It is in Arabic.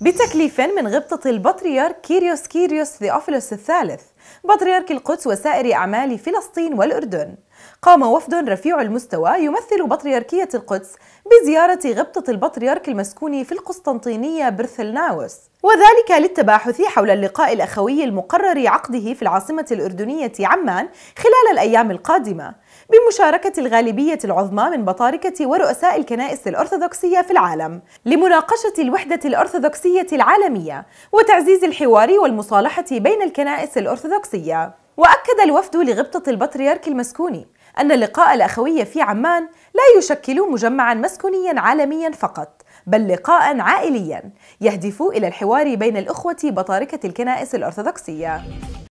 بتكليف من غبطة البطريرك كيريوس كيريوس ثيوفيلوس الثالث بطريرك القدس وسائر أعمال فلسطين والأردن قام وفد رفيع المستوى يمثل بطريركية القدس بزيارة غبطة البطريرك المسكون في القسطنطينية برثلناوس وذلك للتباحث حول اللقاء الأخوي المقرر عقده في العاصمة الأردنية عمان خلال الأيام القادمة بمشاركة الغالبية العظمى من بطاركة ورؤساء الكنائس الأرثوذكسية في العالم لمناقشة الوحدة الأرثوذكسية العالمية وتعزيز الحوار والمصالحة بين الكنائس الأرثوذكسية الأرثوذكسية وأكد الوفد لغبطة البطريرك المسكوني أن اللقاء الأخوي في عمان لا يشكل مجمعا مسكونيا عالميا فقط بل لقاء عائليا يهدف إلى الحوار بين الأخوة بطاركة الكنائس الأرثوذكسية